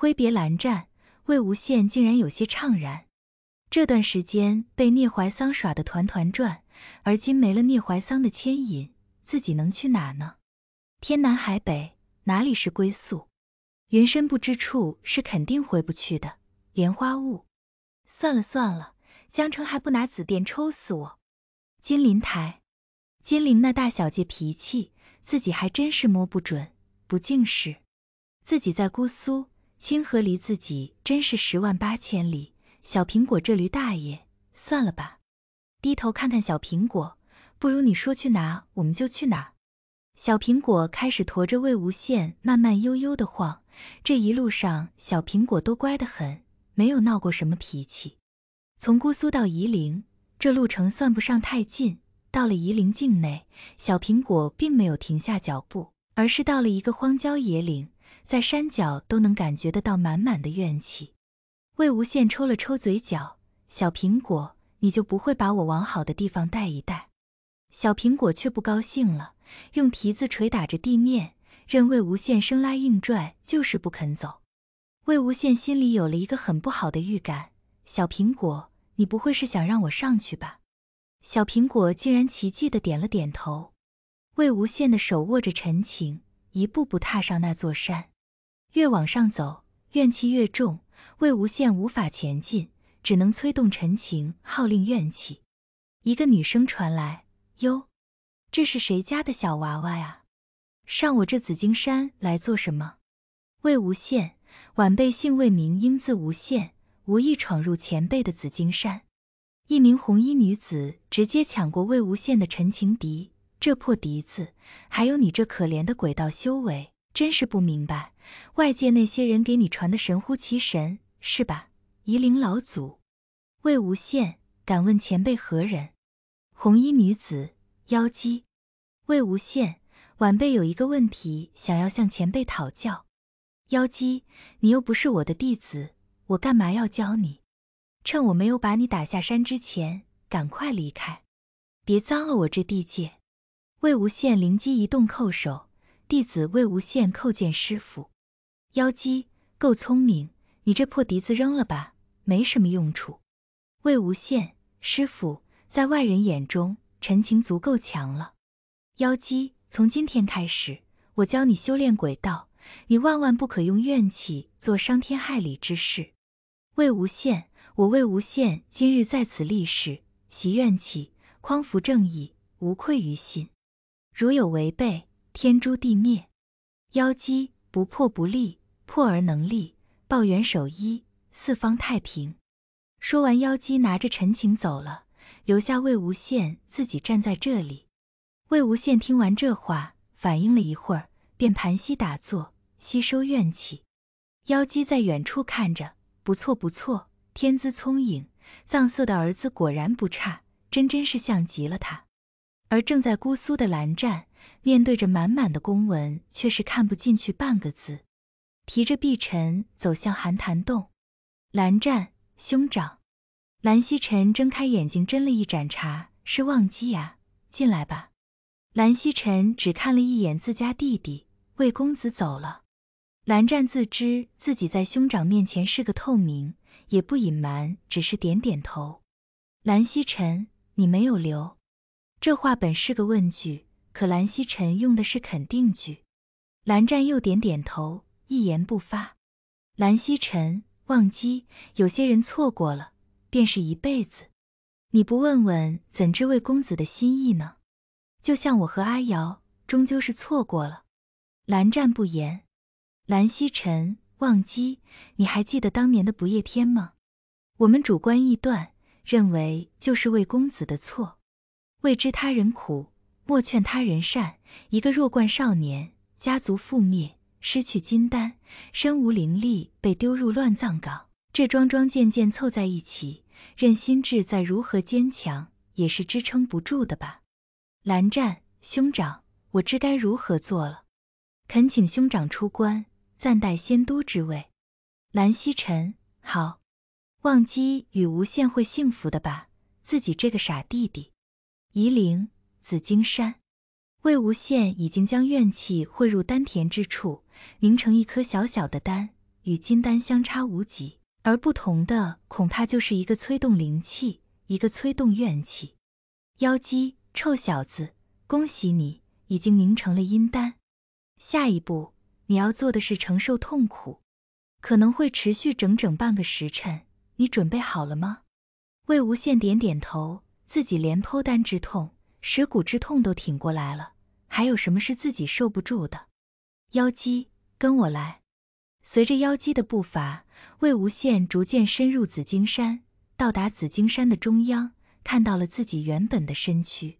挥别蓝湛，魏无羡竟然有些怅然。这段时间被聂怀桑耍得团团转，而今没了聂怀桑的牵引，自己能去哪呢？天南海北，哪里是归宿？云深不知处是肯定回不去的。莲花坞，算了算了，江城还不拿紫电抽死我。金陵台，金陵那大小姐脾气，自己还真是摸不准。不净是。自己在姑苏。清河离自己真是十万八千里，小苹果这驴大爷，算了吧。低头看看小苹果，不如你说去哪我们就去哪。小苹果开始驮着魏无羡慢慢悠悠地晃，这一路上小苹果都乖得很，没有闹过什么脾气。从姑苏到夷陵，这路程算不上太近。到了夷陵境内，小苹果并没有停下脚步，而是到了一个荒郊野岭。在山脚都能感觉得到满满的怨气。魏无羡抽了抽嘴角，小苹果，你就不会把我往好的地方带一带？小苹果却不高兴了，用蹄子捶打着地面，任魏无羡生拉硬拽，就是不肯走。魏无羡心里有了一个很不好的预感：小苹果，你不会是想让我上去吧？小苹果竟然奇迹的点了点头。魏无羡的手握着陈情。一步步踏上那座山，越往上走，怨气越重。魏无羡无法前进，只能催动陈情号令怨气。一个女声传来：“哟，这是谁家的小娃娃呀？上我这紫金山来做什么？”魏无羡：“晚辈姓魏，名英，字无羡，无意闯入前辈的紫金山。”一名红衣女子直接抢过魏无羡的陈情笛。这破笛子，还有你这可怜的鬼道修为，真是不明白外界那些人给你传的神乎其神是吧？夷陵老祖，魏无羡，敢问前辈何人？红衣女子，妖姬。魏无羡，晚辈有一个问题想要向前辈讨教。妖姬，你又不是我的弟子，我干嘛要教你？趁我没有把你打下山之前，赶快离开，别脏了我这地界。魏无羡灵机一动，叩首：“弟子魏无羡叩见师傅。”妖姬够聪明，你这破笛子扔了吧，没什么用处。魏无羡，师傅，在外人眼中，陈情足够强了。妖姬，从今天开始，我教你修炼鬼道，你万万不可用怨气做伤天害理之事。魏无羡，我魏无羡今日在此立誓，习怨气，匡扶正义，无愧于心。如有违背，天诛地灭。妖姬不破不立，破而能立，抱元守一，四方太平。说完，妖姬拿着陈情走了，留下魏无羡自己站在这里。魏无羡听完这话，反应了一会儿，便盘膝打坐，吸收怨气。妖姬在远处看着，不错不错，天资聪颖，藏色的儿子果然不差，真真是像极了他。而正在姑苏的蓝湛，面对着满满的公文，却是看不进去半个字。提着碧晨走向寒潭洞，蓝湛兄长，蓝曦臣睁开眼睛，斟了一盏茶，是忘机呀，进来吧。蓝曦臣只看了一眼自家弟弟，魏公子走了。蓝湛自知自己在兄长面前是个透明，也不隐瞒，只是点点头。蓝曦臣，你没有留。这话本是个问句，可蓝曦臣用的是肯定句。蓝湛又点点头，一言不发。蓝曦臣，忘机，有些人错过了，便是一辈子。你不问问，怎知魏公子的心意呢？就像我和阿瑶，终究是错过了。蓝湛不言。蓝曦臣，忘机，你还记得当年的不夜天吗？我们主观臆断，认为就是魏公子的错。未知他人苦，莫劝他人善。一个弱冠少年，家族覆灭，失去金丹，身无灵力，被丢入乱葬岗。这桩桩件件凑在一起，任心智再如何坚强，也是支撑不住的吧。蓝湛兄长，我知该如何做了。恳请兄长出关，暂代仙都之位。蓝曦臣，好。忘机与无限会幸福的吧，自己这个傻弟弟。夷陵紫金山，魏无羡已经将怨气汇入丹田之处，凝成一颗小小的丹，与金丹相差无几。而不同的恐怕就是一个催动灵气，一个催动怨气。妖姬，臭小子，恭喜你，已经凝成了阴丹。下一步你要做的是承受痛苦，可能会持续整整半个时辰。你准备好了吗？魏无羡点点头。自己连剖丹之痛、蚀骨之痛都挺过来了，还有什么是自己受不住的？妖姬，跟我来。随着妖姬的步伐，魏无羡逐渐深入紫金山，到达紫金山的中央，看到了自己原本的身躯。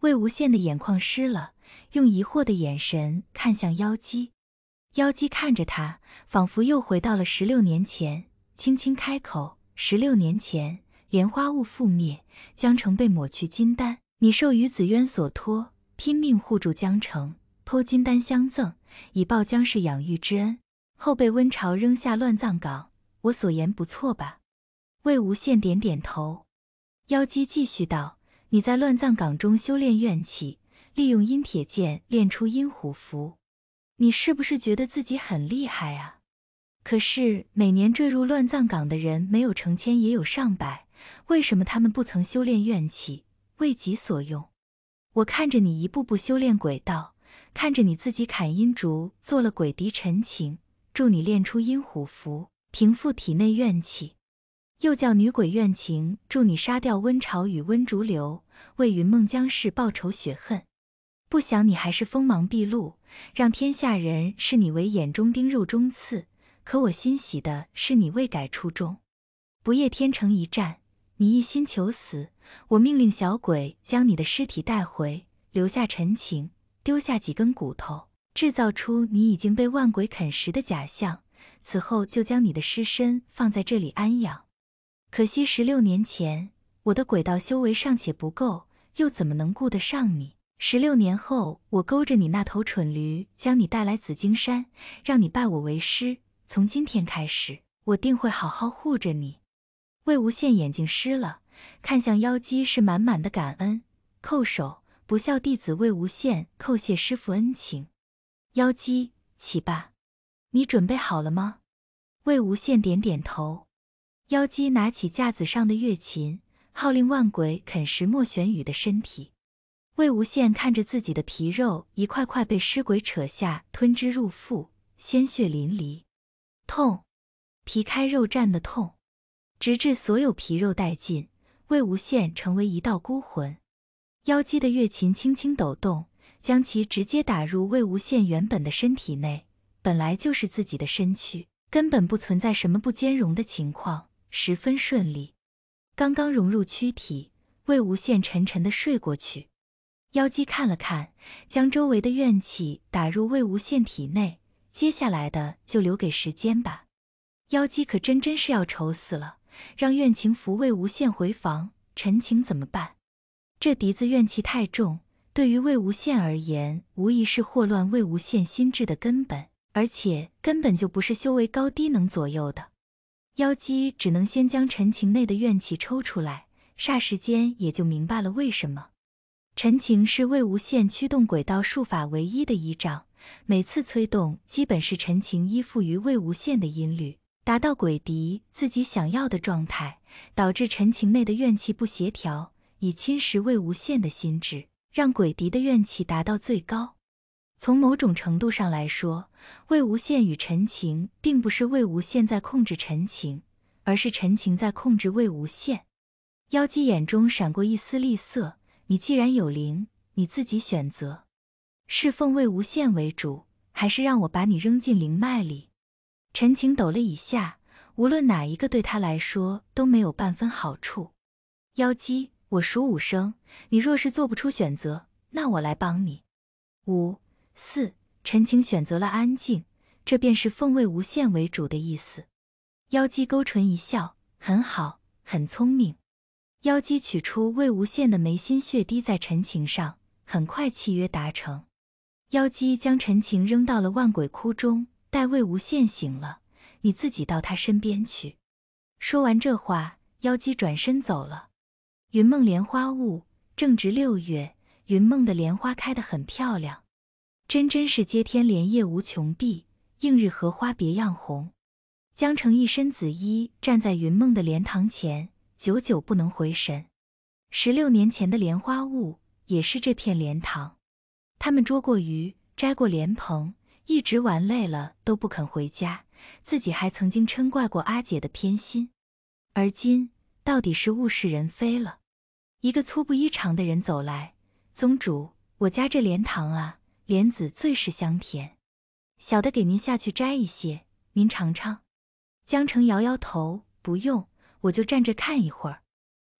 魏无羡的眼眶湿了，用疑惑的眼神看向妖姬。妖姬看着他，仿佛又回到了十六年前，轻轻开口：“十六年前。”莲花坞覆灭，江澄被抹去金丹。你受于子渊所托，拼命护住江澄，剖金丹相赠，以报江氏养育之恩。后被温晁扔下乱葬岗。我所言不错吧？魏无羡点点头。妖姬继续道：“你在乱葬岗中修炼怨气，利用阴铁剑练出阴虎符。你是不是觉得自己很厉害啊？可是每年坠入乱葬岗的人，没有成千，也有上百。”为什么他们不曾修炼怨气为己所用？我看着你一步步修炼鬼道，看着你自己砍阴竹做了鬼笛陈情，助你练出阴虎符平复体内怨气，又叫女鬼怨情助你杀掉温潮与温竹流，为云梦江氏报仇雪恨。不想你还是锋芒毕露，让天下人视你为眼中钉肉中刺。可我欣喜的是你未改初衷，不夜天城一战。你一心求死，我命令小鬼将你的尸体带回，留下陈情，丢下几根骨头，制造出你已经被万鬼啃食的假象。此后就将你的尸身放在这里安养。可惜十六年前我的鬼道修为尚且不够，又怎么能顾得上你？十六年后，我勾着你那头蠢驴，将你带来紫金山，让你拜我为师。从今天开始，我定会好好护着你。魏无羡眼睛湿了，看向妖姬，是满满的感恩，叩首，不孝弟子魏无羡叩谢师父恩情。妖姬，起吧，你准备好了吗？魏无羡点点头。妖姬拿起架子上的月琴，号令万鬼啃食莫玄羽的身体。魏无羡看着自己的皮肉一块块被尸鬼扯下吞之入腹，鲜血淋漓，痛，皮开肉绽的痛。直至所有皮肉殆尽，魏无羡成为一道孤魂。妖姬的月琴轻轻抖动，将其直接打入魏无羡原本的身体内。本来就是自己的身躯，根本不存在什么不兼容的情况，十分顺利。刚刚融入躯体，魏无羡沉沉的睡过去。妖姬看了看，将周围的怨气打入魏无羡体内。接下来的就留给时间吧。妖姬可真真是要愁死了。让怨情扶魏无羡回房，陈情怎么办？这笛子怨气太重，对于魏无羡而言，无疑是祸乱魏无羡心智的根本，而且根本就不是修为高低能左右的。妖姬只能先将陈情内的怨气抽出来，霎时间也就明白了为什么。陈情是魏无羡驱动鬼道术法唯一的依仗，每次催动，基本是陈情依附于魏无羡的音律。达到鬼笛自己想要的状态，导致陈情内的怨气不协调，以侵蚀魏无羡的心智，让鬼笛的怨气达到最高。从某种程度上来说，魏无羡与陈情并不是魏无羡在控制陈情，而是陈情在控制魏无羡。妖姬眼中闪过一丝厉色：“你既然有灵，你自己选择，侍奉魏无羡为主，还是让我把你扔进灵脉里？”陈情抖了一下，无论哪一个对他来说都没有半分好处。妖姬，我数五声，你若是做不出选择，那我来帮你。五四，陈情选择了安静，这便是奉魏无羡为主的意思。妖姬勾唇一笑，很好，很聪明。妖姬取出魏无羡的眉心血滴在陈情上，很快契约达成。妖姬将陈情扔到了万鬼窟中。待魏无羡醒了，你自己到他身边去。说完这话，妖姬转身走了。云梦莲花坞正值六月，云梦的莲花开得很漂亮，真真是接天莲叶无穷碧，映日荷花别样红。江澄一身紫衣站在云梦的莲塘前，久久不能回神。十六年前的莲花坞也是这片莲塘，他们捉过鱼，摘过莲蓬。一直玩累了都不肯回家，自己还曾经嗔怪过阿姐的偏心，而今到底是物是人非了。一个粗布衣长的人走来，宗主，我家这莲塘啊，莲子最是香甜，小的给您下去摘一些，您尝尝。江澄摇摇头，不用，我就站着看一会儿。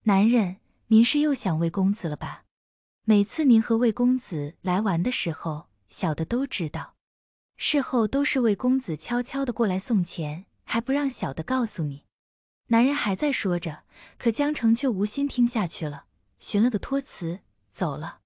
男人，您是又想魏公子了吧？每次您和魏公子来玩的时候，小的都知道。事后都是魏公子悄悄的过来送钱，还不让小的告诉你。男人还在说着，可江澄却无心听下去了，寻了个托辞走了。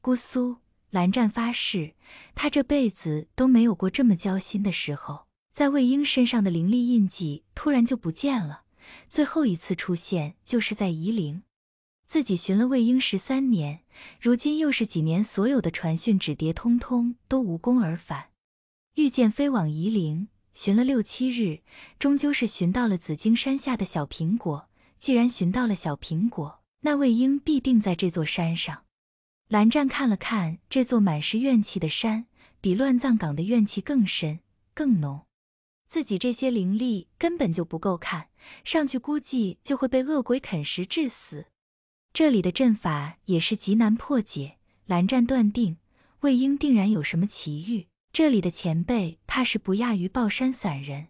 姑苏蓝湛发誓，他这辈子都没有过这么交心的时候。在魏婴身上的灵力印记突然就不见了，最后一次出现就是在夷陵，自己寻了魏婴十三年，如今又是几年，所有的传讯纸蝶通通都无功而返。御剑飞往夷陵，寻了六七日，终究是寻到了紫金山下的小苹果。既然寻到了小苹果，那魏婴必定在这座山上。蓝湛看了看这座满是怨气的山，比乱葬岗的怨气更深更浓。自己这些灵力根本就不够看，上去估计就会被恶鬼啃食致死。这里的阵法也是极难破解。蓝湛断定，魏婴定然有什么奇遇。这里的前辈，怕是不亚于抱山散人。